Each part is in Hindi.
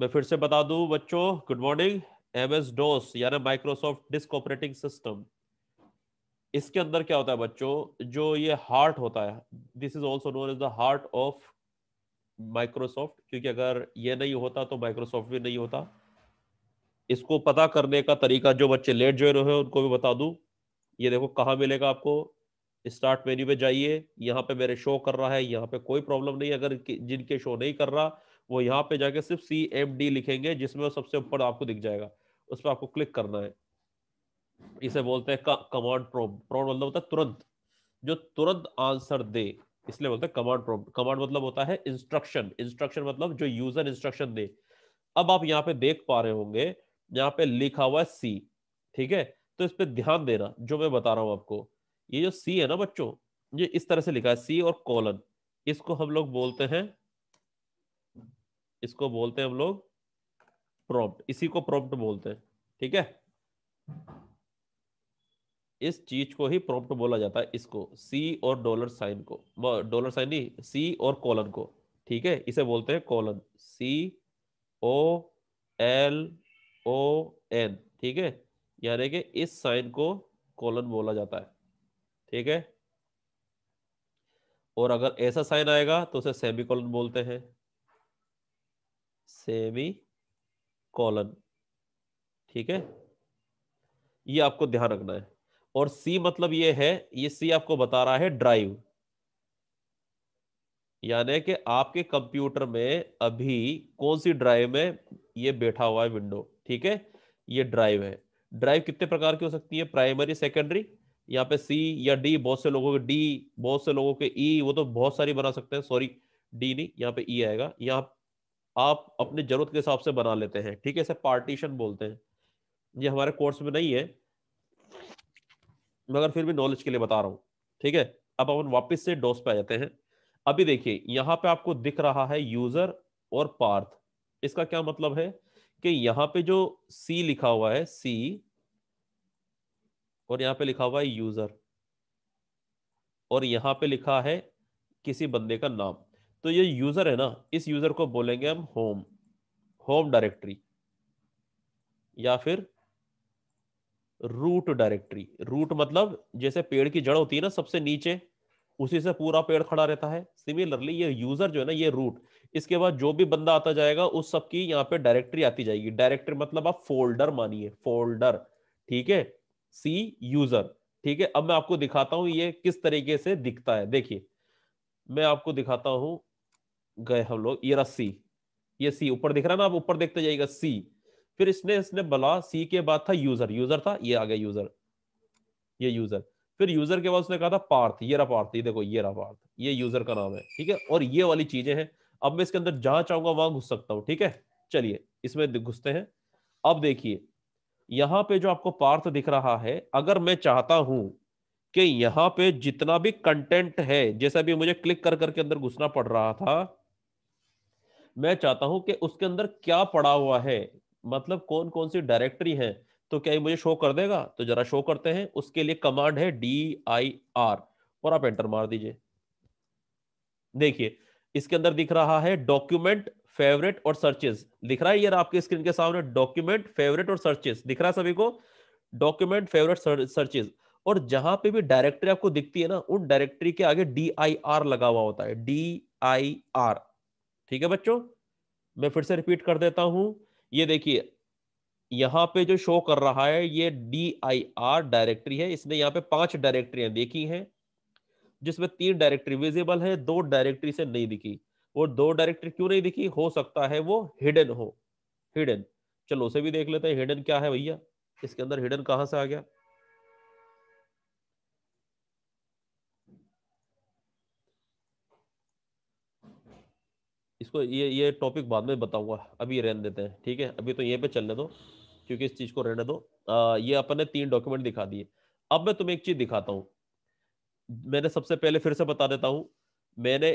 मैं फिर से बता दूं बच्चों good morning M S DOS यानी माइक्रोसॉफ्ट डिस्क ऑपरेटिंग सिस्टम इसके अंदर क्या होता है बच्चों जो ये हार्ट होता है this is also known as the heart of Microsoft क्योंकि अगर ये नहीं होता तो माइक्रोसॉफ्ट भी नहीं होता इसको पता करने का तरीका जो बच्चे लेट ज्वाइन हुए उनको भी बता दूं ये देखो कहाँ मिलेगा आपको स्टार्ट मेन्यू पे जाइए यहाँ पे मेरे शो कर रहा है यहाँ पे कोई प्रॉब्लम नहीं अगर जिनके शो नहीं कर रहा वो यहाँ पे जाके सिर्फ सी एम डी लिखेंगे जिसमें वो सबसे ऊपर आपको दिख जाएगा उस पर आपको क्लिक करना है इसे बोलते हैं कमांड प्रोम प्रोम मतलब होता है तुरंत जो तुरंत आंसर दे इसलिए बोलते हैं कमांड प्रोम कमांड मतलब होता है इंस्ट्रक्शन इंस्ट्रक्शन मतलब जो यूजर इंस्ट्रक्शन दे अब आप यहाँ पे देख पा रहे होंगे यहाँ पे लिखा हुआ है सी ठीक है तो इस पर ध्यान देना जो मैं बता रहा हूँ आपको ये जो सी है ना बच्चों ये इस तरह से लिखा है सी और कॉलन इसको हम लोग बोलते हैं इसको बोलते हैं हम लोग प्रॉप्ट इसी को प्रॉप्ट बोलते हैं ठीक है इस चीज को ही प्रॉप्ट बोला जाता है इसको सी और डॉलर साइन को डॉलर साइन नहीं सी और कॉलन को ठीक है इसे बोलते हैं colon C O L O N ठीक है यानी कि इस साइन को कॉलन बोला जाता है ठीक है और अगर ऐसा साइन आएगा तो उसे सेमी कॉलन बोलते हैं सेमी कॉलन ठीक है ये आपको ध्यान रखना है और सी मतलब ये है ये सी आपको बता रहा है ड्राइव यानी कि आपके कंप्यूटर में अभी कौन सी ड्राइव में ये बैठा हुआ है विंडो ठीक है ये ड्राइव है ड्राइव कितने प्रकार की हो सकती है प्राइमरी सेकेंडरी यहाँ पे सी या डी बहुत से लोगों के डी बहुत से लोगों के ई e, वो तो बहुत सारी बना सकते हैं सॉरी डी नहीं यहाँ पे ई e आएगा यहाँ आप अपने जरूरत के हिसाब से बना लेते हैं ठीक है इसे पार्टीशन बोलते हैं ये हमारे कोर्स में नहीं है मगर फिर भी नॉलेज के लिए बता रहा हूँ ठीक है अब अपन वापस से डोस पे आ जाते हैं अभी देखिए यहाँ पे आपको दिख रहा है यूजर और पार्थ इसका क्या मतलब है कि यहाँ पे जो सी लिखा हुआ है सी और यहाँ पे लिखा हुआ है यूजर और यहाँ पे लिखा है किसी बंदे का नाम तो ये यूजर है ना इस यूजर को बोलेंगे हम होम होम डायरेक्टरी या फिर रूट डायरेक्टरी रूट मतलब जैसे पेड़ की जड़ होती है ना सबसे नीचे उसी से पूरा पेड़ खड़ा रहता है सिमिलरली ये यूजर जो है ना ये रूट इसके बाद जो भी बंदा आता जाएगा उस सब की यहाँ पे डायरेक्टरी आती जाएगी डायरेक्टरी मतलब आप फोल्डर मानिए फोल्डर ठीक है सी यूजर ठीक है अब मैं आपको दिखाता हूं ये किस तरीके से दिखता है देखिए मैं आपको दिखाता हूं गए हम लोग ये रहा सी ये सी ऊपर दिख रहा है ना आप ऊपर देखते जाइएगा सी फिर इसने इसने बोला सी के बाद था यूजर यूजर था ये आ गया यूजर ये यूजर फिर यूजर के बाद उसने कहा था पार्थ ये रहा पार्थ ये देखो ये रहा पार्थ ये यूजर का नाम है ठीक है और ये वाली चीजें हैं अब मैं इसके अंदर जहां चाहूंगा वहां घुस सकता हूँ ठीक है चलिए इसमें घुसते हैं अब देखिए यहाँ पे जो आपको पार्थ दिख रहा है अगर मैं चाहता हूं कि यहाँ पे जितना भी कंटेंट है जैसा भी मुझे क्लिक कर करके अंदर घुसना पड़ रहा था मैं चाहता हूं कि उसके अंदर क्या पड़ा हुआ है मतलब कौन कौन सी डायरेक्टरी है तो क्या ये मुझे शो कर देगा तो जरा शो करते हैं उसके लिए कमांड है डी आई आर और आप एंटर मार दीजिए देखिए इसके अंदर दिख रहा है डॉक्यूमेंट फेवरेट और सर्चेस दिख रहा है ये आपके स्क्रीन के सामने डॉक्यूमेंट फेवरेट और सर्चेस दिख रहा है सभी को डॉक्यूमेंट फेवरेट सर्चेस और जहां पे भी डायरेक्टरी आपको दिखती है ना उन डायरेक्टरी के आगे डी आई आर लगा हुआ होता है डी आई आर ठीक है बच्चों मैं फिर से रिपीट कर देता हूं ये देखिए यहाँ पे जो शो कर रहा है ये डी आई आर डायरेक्टरी है इसने यहाँ पे पांच डायरेक्टरियां देखी हैं जिसमें तीन डायरेक्टरी विजिबल है दो डायरेक्टरी से नहीं दिखी वो दो डायरेक्टरी क्यों नहीं दिखी हो सकता है वो हिडन हो हिडन चलो उसे भी देख लेते हैं हिडन क्या है भैया इसके अंदर हिडन कहाँ से आ गया इसको ये ये टॉपिक बाद में बताऊंगा अभी रहने देते हैं ठीक है अभी तो यहीं पे चलने दो क्योंकि इस चीज को रहने दो आ, ये अपन ने तीन डॉक्यूमेंट दिखा दिए अब मैं तुम्हें एक चीज दिखाता हूँ मैंने सबसे पहले फिर से बता देता हूँ मैंने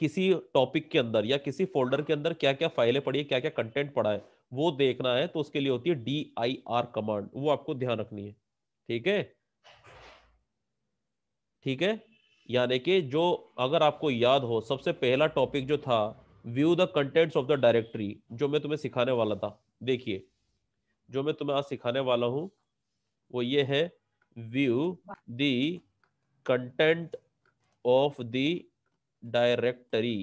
किसी टॉपिक के अंदर या किसी फोल्डर के अंदर क्या क्या फाइलें पड़ी है क्या क्या कंटेंट पड़ा है वो देखना है तो उसके लिए होती है डी आई आर कमांड वो आपको ध्यान रखनी है ठीक है ठीक है यानी कि जो अगर आपको याद हो सबसे पहला टॉपिक जो था view the contents of the directory जो मैं तुम्हें सिखाने वाला था देखिए जो मैं तुम्हें आज सिखाने वाला हूं वो ये है view the content of the directory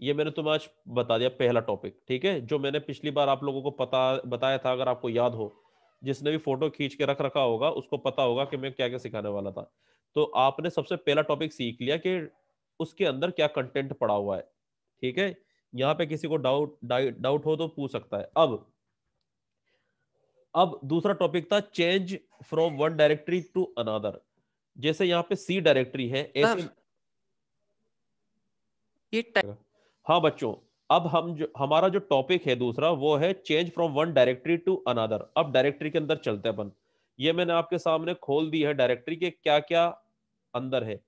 ये मैंने तुम्हें आज बता दिया पहला टॉपिक ठीक है जो मैंने पिछली बार आप लोगों को पता बताया था अगर आपको याद हो जिसने भी फोटो खींच के रख रखा होगा उसको पता होगा कि मैं क्या क्या सिखाने वाला था तो आपने सबसे पहला टॉपिक सीख लिया कि उसके अंदर क्या कंटेंट पड़ा हुआ है ठीक है यहाँ पे किसी को डाउट डाउट हो तो पूछ सकता है अब अब दूसरा टॉपिक था change from one directory to another जैसे यहाँ पे सी डायरेक्टरी है ऐसे हाँ बच्चों अब हम जो हमारा जो टॉपिक है दूसरा वो है change from one directory to another अब डायरेक्टरी के अंदर चलते अपन ये मैंने आपके सामने खोल दी है डायरेक्टरी के क्या क्या अंदर है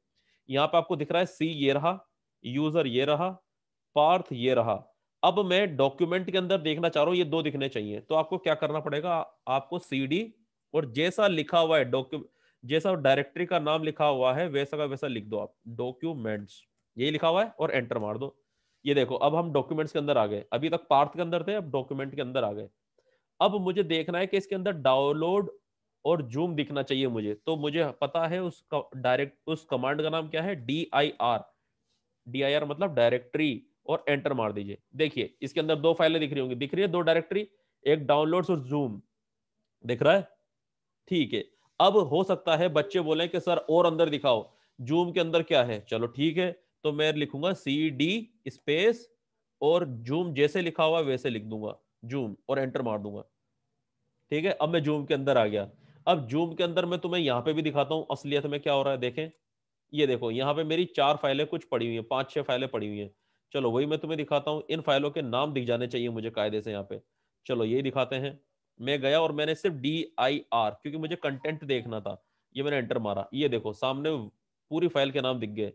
यहाँ पे आपको दिख रहा है सी ये रहा यूजर ये रहा पार्थ ये रहा अब मैं डॉक्यूमेंट के अंदर देखना चाह रहा हूँ ये दो दिखने चाहिए तो आपको क्या करना पड़ेगा आपको सीडी और जैसा लिखा हुआ है डॉक्यूमेंट जैसा डायरेक्टरी का नाम लिखा हुआ है वैसा का वैसा लिख दो आप डॉक्यूमेंट्स यही लिखा हुआ है और एंटर मार दो ये देखो अब हम डॉक्यूमेंट्स के अंदर आ गए अभी तक पार्थ के अंदर थे अब डॉक्यूमेंट के अंदर आ गए अब मुझे देखना है कि इसके अंदर डाउनलोड और जूम दिखना चाहिए मुझे तो मुझे पता है उस डायरेक्ट उस कमांड का नाम क्या है D I R D I R मतलब डायरेक्टरी और एंटर मार दीजिए देखिए इसके अंदर दो फाइलें दिख रही होंगी दिख रही है दो डायरेक्टरी एक डाउनलोड और जूम दिख रहा है ठीक है अब हो सकता है बच्चे बोले कि सर और अंदर दिखाओ जूम के अंदर क्या है चलो ठीक है तो मैं लिखूंगा सी डी स्पेस और जूम जैसे लिखा हुआ वैसे लिख दूंगा जूम और एंटर मार दूंगा ठीक है अब मैं जूम के अंदर आ गया अब जूम के अंदर मैं तुम्हें यहां पे भी दिखाता हूं असलियत में क्या हो रहा है देखें ये देखो यहाँ पे मेरी चार फाइलें कुछ पड़ी हुई हैं पांच छह फाइलें पड़ी हुई हैं चलो वही मैं तुम्हें दिखाता हूँ इन फाइलों के नाम दिख जाने चाहिए मुझे कायदे से यहाँ पे चलो यही दिखाते हैं मैं गया और मैंने सिर्फ डी आई आर क्योंकि मुझे कंटेंट देखना था ये मैंने एंटर मारा ये देखो सामने पूरी फाइल के नाम दिख गए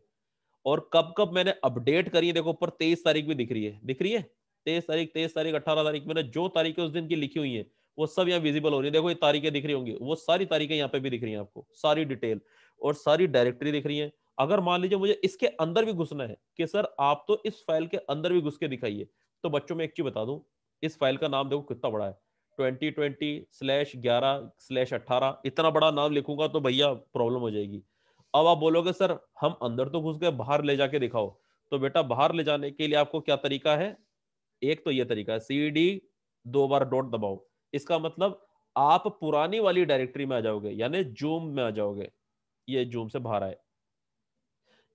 और कब कब मैंने अपडेट करी है देखो ऊपर तेईस तारीख भी दिख रही है दिख रही है तेईस तारीख तेईस तारीख अठारह तारीख मैंने जो तारीखें उस दिन की लिखी हुई है वो सब यहाँ विजिबल हो रही है देखो ये तारीखें दिख रही होंगी वो सारी तारीखें यहाँ पे भी दिख रही है आपको सारी डिटेल और सारी डायरेक्टरी दिख रही है अगर मान लीजिए मुझे इसके अंदर भी घुसना है कि सर आप तो इस फाइल के अंदर भी घुस के दिखाइए तो बच्चों में एक चीज बता दूं इस फाइल का नाम देखो कितना बड़ा है ट्वेंटी ट्वेंटी स्लैश ग्यारह स्लैश अट्ठारह इतना बड़ा नाम लिखूंगा तो भैया प्रॉब्लम हो जाएगी अब आप बोलोगे सर हम अंदर तो घुस गए बाहर ले जाके दिखाओ तो बेटा बाहर ले जाने के लिए आपको क्या तरीका है एक तो ये तरीका है सी डी दो बार डॉट दबाओ इसका मतलब आप पुरानी वाली डायरेक्टरी में आ जाओगे यानी जूम में आ जाओगे ये जूम से बाहर आए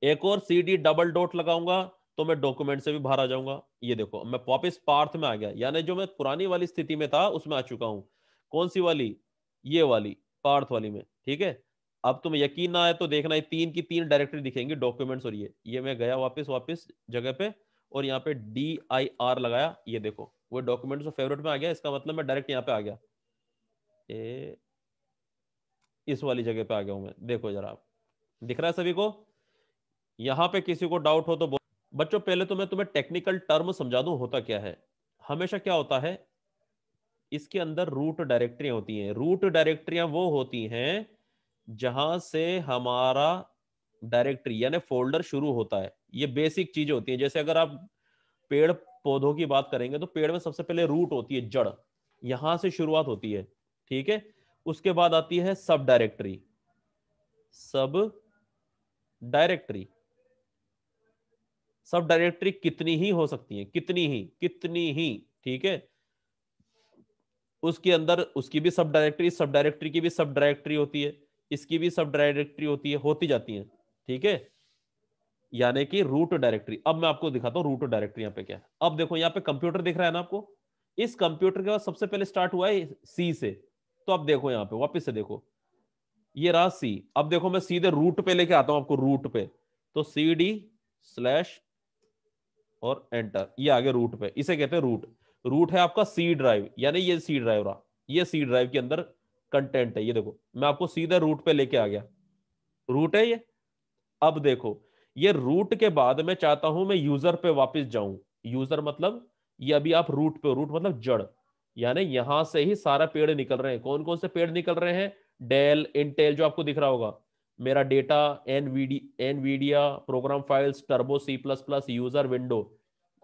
एक और सी डी डबल डॉट लगाऊंगा तो मैं डॉक्यूमेंट से भी बाहर आ जाऊंगा ये देखो मैं वापिस पार्थ में आ गया यानी जो मैं पुरानी वाली स्थिति में था उसमें आ चुका हूँ कौन सी वाली ये वाली पार्थ वाली में ठीक है अब तुम्हें यकीन ना आए तो देखना ये तीन की तीन डायरेक्टरी दिखेंगी डॉक्यूमेंट्स और ये ये मैं गया वापस वापस जगह पे और यहाँ पे डी आई आर लगाया ये देखो वो डॉक्यूमेंट्स और फेवरेट में आ गया इसका मतलब मैं डायरेक्ट यहाँ पे आ गया ए, इस वाली जगह पे आ गया हूं मैं देखो जरा आप दिख रहा है सभी को यहाँ पे किसी को डाउट हो तो बच्चों पहले तो मैं तुम्हें टेक्निकल टर्म समझा दू होता क्या है हमेशा क्या होता है इसके अंदर रूट डायरेक्टरियां होती हैं रूट डायरेक्टरियां वो होती हैं जहां से हमारा डायरेक्टरी यानी फोल्डर शुरू होता है ये बेसिक चीजें होती हैं जैसे अगर आप पेड़ पौधों की बात करेंगे तो पेड़ में सबसे पहले रूट होती है जड़ यहां से शुरुआत होती है ठीक है उसके बाद आती है सब डायरेक्टरी सब डायरेक्टरी सब डायरेक्टरी कितनी ही हो सकती है कितनी ही कितनी ही ठीक है उसके अंदर उसकी भी सब डायरेक्टरी सब डायरेक्टरी की भी सब डायरेक्टरी होती है इसकी भी सब डायरेक्टरी होती है होती जाती है ठीक है यानी कि रूट डायरेक्टरी अब मैं आपको दिखाता हूं रूट डायरेक्टरी यहां पे क्या है अब देखो यहां पे कंप्यूटर दिख रहा है ना आपको इस कंप्यूटर के बाद सबसे पहले स्टार्ट हुआ है सी से तो अब देखो यहां पे वापस से देखो ये रहा सी अब देखो मैं सीधे रूट पे लेके आता हूं आपको रूट पे तो सी डी स्लैश और एंटर ये आगे रूट पे इसे कहते हैं रूट रूट है आपका सी ड्राइव यानी ये सी ड्राइव रहा ये सी ड्राइव के अंदर कंटेंट है ये देखो मैं आपको सीधे रूट पे लेके आ गया रूट है ये अब देखो ये रूट के बाद मैं चाहता हूं मैं यूजर पे वापस जाऊं यूजर मतलब ये अभी आप रूट पे रूट मतलब जड़ यानी यहां से ही सारा पेड़ निकल रहे हैं कौन कौन से पेड़ निकल रहे हैं डेल इंटेल जो आपको दिख रहा होगा मेरा data NVD Nvidia program files turbo C plus plus user window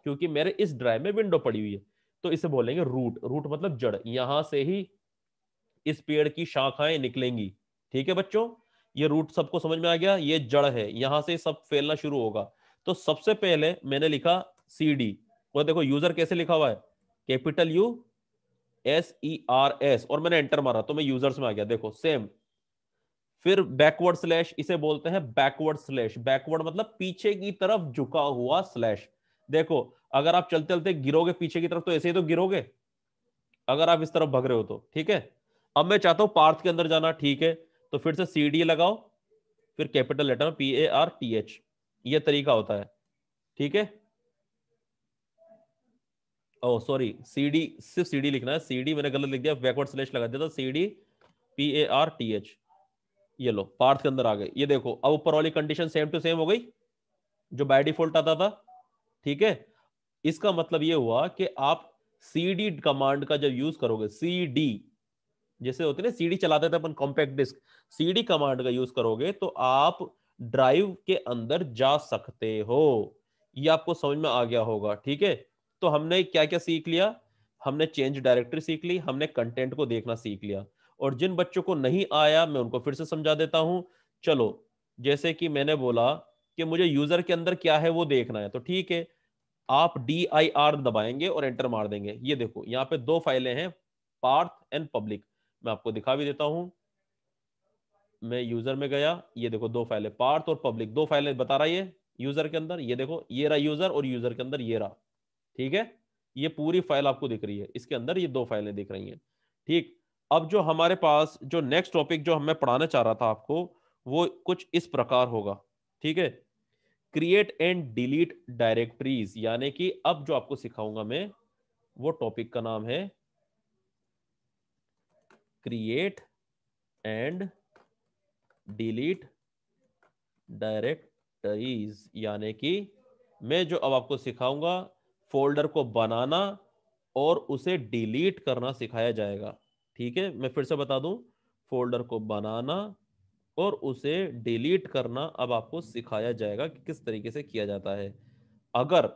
क्योंकि मेरे इस ड्राइव में विंडो पड़ी हुई है तो इसे बोलेंगे रूट रूट मतलब जड़ यहां से ही इस पेड़ की शाखाएं निकलेंगी ठीक है बच्चों ये रूट सबको समझ में आ गया ये जड़ है यहां से सब फैलना शुरू होगा तो सबसे पहले मैंने लिखा सी डी और देखो यूजर कैसे लिखा हुआ है capital U S E R S और मैंने एंटर मारा तो मैं यूजर्स में आ गया देखो सेम फिर बैकवर्ड स्लैश इसे बोलते हैं बैकवर्ड स्लैश बैकवर्ड मतलब पीछे की तरफ झुका हुआ स्लैश देखो अगर आप चलते चलते गिरोगे पीछे की तरफ तो ऐसे ही तो गिरोगे अगर आप इस तरफ भग रहे हो तो ठीक है अब मैं चाहता हूं पार्थ के अंदर जाना ठीक है तो फिर से सी डी लगाओ फिर capital letter P A R T H ये तरीका होता है ठीक है ओ सॉरी सी डी सिर्फ सी डी लिखना है सी डी मैंने गलत लिख दिया बैकवर्ड स्लैश लगा दिया था C D P A R T H ये लो पार्थ के अंदर आ गए ये देखो अब ऊपर वाली कंडीशन सेम टू सेम हो गई जो बाय डिफॉल्ट आता था ठीक है इसका मतलब ये हुआ कि आप cd कमांड का जब यूज करोगे cd जैसे होते ना cd चलाते थे अपन कॉम्पैक्ट डिस्क cd कमांड का यूज करोगे तो आप ड्राइव के अंदर जा सकते हो ये आपको समझ में आ गया होगा ठीक है तो हमने क्या क्या सीख लिया हमने चेंज डायरेक्टरी सीख ली हमने कंटेंट को देखना सीख लिया और जिन बच्चों को नहीं आया मैं उनको फिर से समझा देता हूं चलो जैसे कि मैंने बोला कि मुझे यूजर के अंदर क्या है वो देखना है तो ठीक है आप डी आई आर दबाएंगे और एंटर मार देंगे ये देखो यहाँ पे दो फाइलें हैं पार्थ एंड पब्लिक मैं आपको दिखा भी देता हूं मैं यूजर में गया ये देखो दो फाइलें पार्थ और पब्लिक दो फाइलें बता रहा है यूजर के अंदर ये देखो ये रहा यूजर और यूजर के अंदर ये रहा ठीक है ये पूरी फाइल आपको दिख रही है इसके अंदर ये दो फाइलें दिख रही हैं ठीक अब जो हमारे पास जो नेक्स्ट टॉपिक जो हमें पढ़ाना चाह रहा था आपको वो कुछ इस प्रकार होगा ठीक है क्रिएट एंड डिलीट डायरेक्टरीज यानी कि अब जो आपको सिखाऊंगा मैं वो टॉपिक का नाम है क्रिएट एंड डिलीट डायरेक्टरीज यानी कि मैं जो अब आपको सिखाऊंगा फोल्डर को बनाना और उसे डिलीट करना सिखाया जाएगा ठीक है मैं फिर से बता दूं फोल्डर को बनाना और उसे डिलीट करना अब आपको सिखाया जाएगा कि किस तरीके से किया जाता है अगर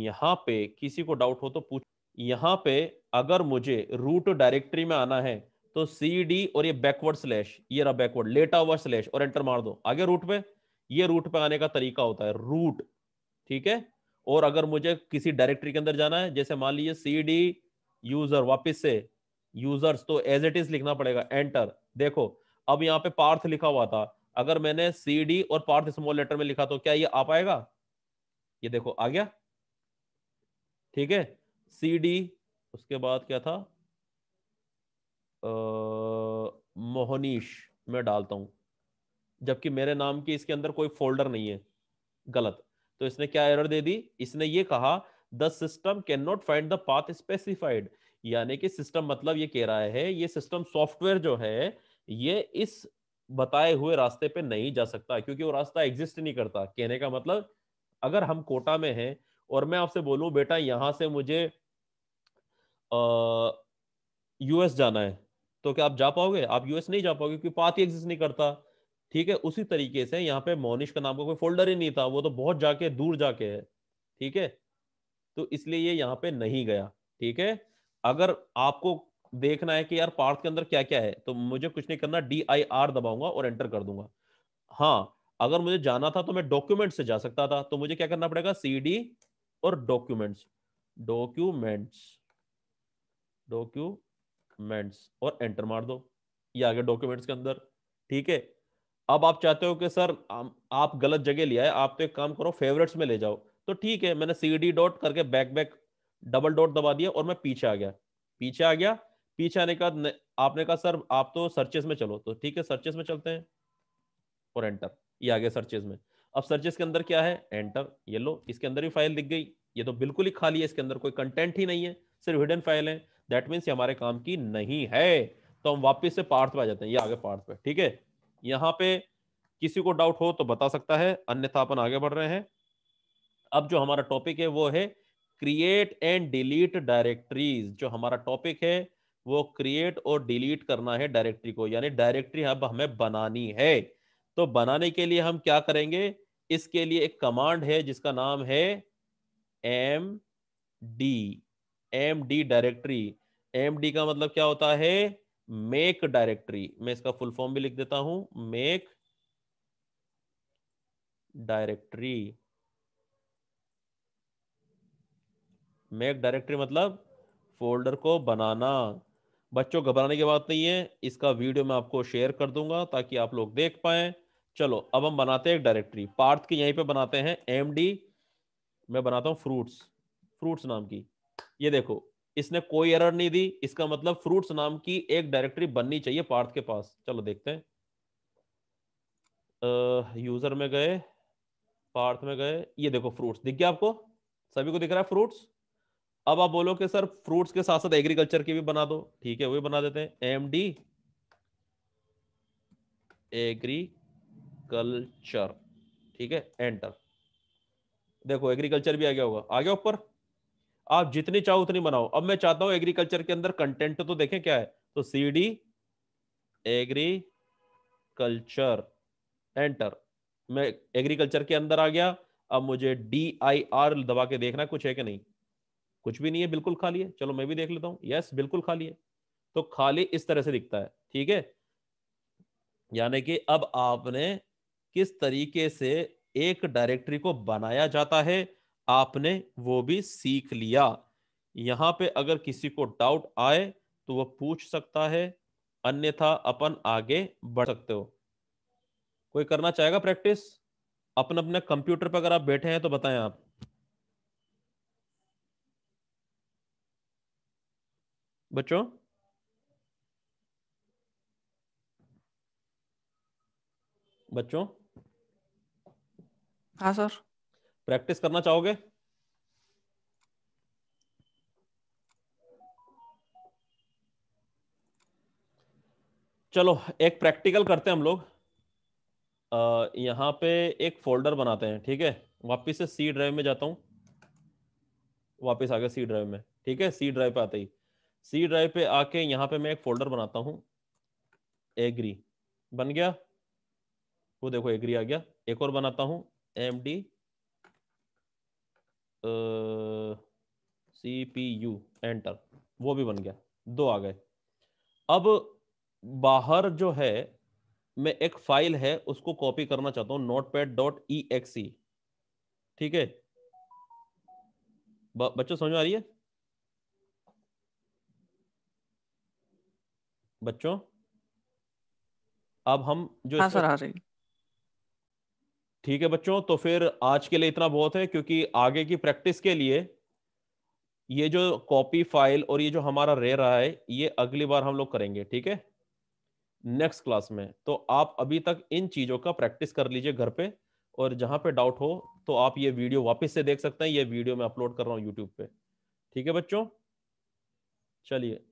यहाँ पे किसी को डाउट हो तो पूछ यहाँ पे अगर मुझे रूट डायरेक्टरी में आना है तो सी डी और ये बैकवर्ड स्लैश ये रहा बैकवर्ड लेटा हुआ स्लैश और एंटर मार दो आगे रूट पे ये रूट पे आने का तरीका होता है रूट ठीक है और अगर मुझे किसी डायरेक्टरी के अंदर जाना है जैसे मान लीजिए सी डी यूजर वापिस से यूजर्स तो एज इट इज लिखना पड़ेगा एंटर देखो अब यहाँ पे पार्थ लिखा हुआ था अगर मैंने सी डी और पार्थ स्मॉल लेटर में लिखा तो क्या ये आ पाएगा ये देखो आ गया ठीक है सी डी उसके बाद क्या था आ, मोहनीश मैं डालता हूं जबकि मेरे नाम की इसके अंदर कोई फोल्डर नहीं है गलत तो इसने क्या एरर दे दी इसने ये कहा the system can not find the path specified यानी कि सिस्टम मतलब ये कह रहा है ये सिस्टम सॉफ्टवेयर जो है ये इस बताए हुए रास्ते पे नहीं जा सकता क्योंकि वो रास्ता एग्जिस्ट नहीं करता कहने का मतलब अगर हम कोटा में हैं और मैं आपसे बोलूं बेटा यहाँ से मुझे यूएस जाना है तो क्या आप जा पाओगे आप यूएस नहीं जा पाओगे क्योंकि पाथ ही एग्जिस्ट नहीं करता ठीक है उसी तरीके से यहाँ पे मोनिश का नाम का कोई फोल्डर ही नहीं था वो तो बहुत जाके दूर जाके है ठीक है तो इसलिए ये यहाँ पे नहीं गया ठीक है अगर आपको देखना है कि यार पार्थ के अंदर क्या क्या है तो मुझे कुछ नहीं करना डी आई आर दबाऊंगा और एंटर कर दूंगा हाँ अगर मुझे जाना था तो मैं डॉक्यूमेंट से जा सकता था तो मुझे क्या करना पड़ेगा सी डी और डॉक्यूमेंट्स डॉक्यूमेंट्स डॉक्यूमेंट्स और एंटर मार दो ये आ गया डॉक्यूमेंट्स के अंदर ठीक है अब आप चाहते हो कि सर आप गलत जगह लिया है आप तो एक काम करो फेवरेट्स में ले जाओ तो ठीक है मैंने सी डी डॉट करके बैक बैक डबल डॉट दबा दिया और मैं पीछे आ गया पीछे आ गया पीछे आने का आपने कहा सर आप तो सर्चेस में चलो तो ठीक है सर्चेस में चलते हैं और एंटर ये आ गया सर्चेस में अब सर्चेस के अंदर क्या है एंटर ये लो इसके अंदर भी फाइल दिख गई ये तो बिल्कुल ही खाली है इसके अंदर कोई कंटेंट ही नहीं है सिर्फ हिडन फाइल है दैट मीन्स ये हमारे काम की नहीं है तो हम वापिस से पार्थ पे आ जाते हैं ये आगे पार्थ पे ठीक है यहाँ पे किसी को डाउट हो तो बता सकता है अन्यथा अपन आगे बढ़ रहे हैं अब जो हमारा टॉपिक है वो है क्रिएट एंड डिलीट डायरेक्टरीज जो हमारा टॉपिक है वो क्रिएट और डिलीट करना है डायरेक्टरी को यानी डायरेक्टरी अब हमें बनानी है तो बनाने के लिए हम क्या करेंगे इसके लिए एक कमांड है जिसका नाम है M D M D directory M D का मतलब क्या होता है मेक डायरेक्टरी मैं इसका फुल फॉर्म भी लिख देता हूं मेक डायरेक्टरी मेक डायरेक्टरी मतलब फोल्डर को बनाना बच्चों घबराने की बात नहीं है इसका वीडियो मैं आपको शेयर कर दूंगा ताकि आप लोग देख पाए चलो अब हम बनाते हैं एक डायरेक्टरी पार्थ की यहीं पे बनाते हैं एम डी मैं बनाता हूँ फ्रूट्स फ्रूट्स नाम की ये देखो इसने कोई एरर नहीं दी इसका मतलब फ्रूट्स नाम की एक डायरेक्टरी बननी चाहिए पार्थ के पास चलो देखते हैं यूजर में गए पार्थ में गए ये देखो फ्रूट्स दिख गया आपको सभी को दिख रहा है फ्रूट्स अब आप बोलो कि सर फ्रूट्स के साथ साथ एग्रीकल्चर की भी बना दो ठीक है वो भी बना देते हैं एम डी एग्रीकल्चर ठीक है एंटर देखो एग्रीकल्चर भी आ गया होगा आ गया ऊपर आप जितनी चाहो उतनी बनाओ अब मैं चाहता हूं एग्रीकल्चर के अंदर कंटेंट तो देखें क्या है तो सी डी एग्रीकल्चर एंटर मैं एग्रीकल्चर के अंदर आ गया अब मुझे डी आई आर दबा के देखना कुछ है कि नहीं कुछ भी नहीं है बिल्कुल खाली है चलो मैं भी देख लेता हूँ यस बिल्कुल खाली है तो खाली इस तरह से दिखता है ठीक है यानी कि अब आपने किस तरीके से एक डायरेक्टरी को बनाया जाता है आपने वो भी सीख लिया यहाँ पे अगर किसी को डाउट आए तो वो पूछ सकता है अन्यथा अपन आगे बढ़ सकते हो कोई करना चाहेगा प्रैक्टिस अपन अपने कंप्यूटर पर अगर आप बैठे हैं तो बताएं आप बच्चों बच्चों हाँ सर प्रैक्टिस करना चाहोगे चलो एक प्रैक्टिकल करते हैं हम लोग यहाँ पे एक फोल्डर बनाते हैं ठीक है वापिस से सी ड्राइव में जाता हूँ वापिस आ गया सी ड्राइव में ठीक है सी ड्राइव पे आते ही सी ड्राइव पे आके यहाँ पे मैं एक फोल्डर बनाता हूँ एग्री बन गया वो देखो एग्री आ गया एक और बनाता हूँ M D C P U enter वो भी बन गया दो आ गए अब बाहर जो है मैं एक फाइल है उसको कॉपी करना चाहता हूँ notepad dot E X E ठीक है बच्चों समझ आ रही है बच्चों अब हम जो हाँ सर आ रही ठीक है बच्चों तो फिर आज के लिए इतना बहुत है क्योंकि आगे की प्रैक्टिस के लिए ये जो कॉपी फाइल और ये जो हमारा रह रहा है ये अगली बार हम लोग करेंगे ठीक है नेक्स्ट क्लास में तो आप अभी तक इन चीजों का प्रैक्टिस कर लीजिए घर पे और जहां पे डाउट हो तो आप ये वीडियो वापस से देख सकते हैं ये वीडियो मैं अपलोड कर रहा हूँ यूट्यूब पे ठीक है बच्चों चलिए